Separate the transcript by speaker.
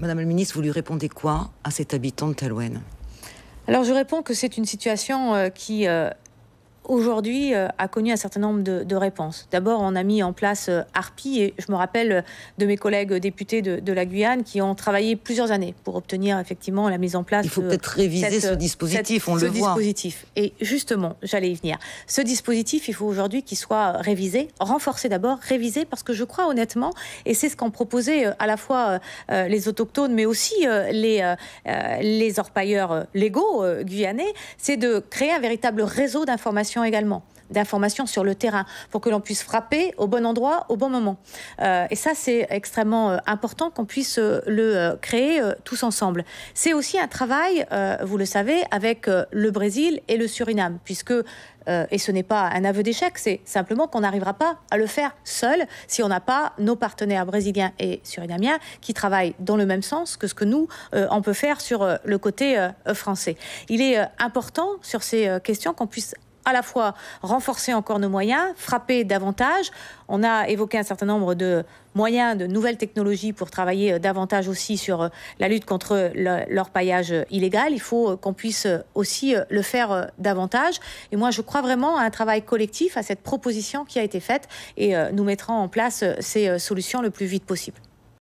Speaker 1: Madame la ministre, vous lui répondez quoi à cet habitant de Talouen
Speaker 2: alors je réponds que c'est une situation euh, qui euh, aujourd'hui euh, a connu un certain nombre de, réponses. D'abord, on a mis en place euh, ARPI, et je me rappelle euh, de mes collègues députés de, la Guyane qui ont travaillé plusieurs années pour obtenir effectivement la mise en place. Il faut peut-être réviser ce dispositif, on le voit. Ce Dispositif. Et justement, j'allais y venir. Ce dispositif, il faut aujourd'hui qu'il soit révisé, renforcé d'abord, révisé parce que je crois honnêtement, et c'est ce qu'ont proposé à la fois les autochtones, mais aussi les, les orpailleurs légaux guyanais, c'est de créer un véritable réseau d'information également d'informations sur le terrain pour que l'on puisse frapper au bon endroit au bon moment. Euh, et ça, c'est extrêmement euh, important qu'on puisse euh, le créer tous ensemble. C'est aussi un travail, vous le savez, avec le Brésil et le Suriname, puisque et ce n'est pas un aveu d'échec, c'est simplement qu'on n'arrivera pas à le faire seul si on n'a pas nos partenaires brésiliens et surinamiens qui travaillent dans le même sens que ce que nous, on peut faire sur le côté français. Il est important sur ces questions qu'on puisse à la fois renforcer encore nos moyens, frapper davantage. On a évoqué un certain nombre de moyens, de nouvelles technologies pour travailler euh, davantage aussi sur euh, la lutte contre leur paillage euh, illégal. Il faut qu'on puisse aussi le faire davantage. Et moi, je crois vraiment à un travail collectif, à cette proposition qui a été faite, et nous mettrons en place ces solutions le plus vite possible.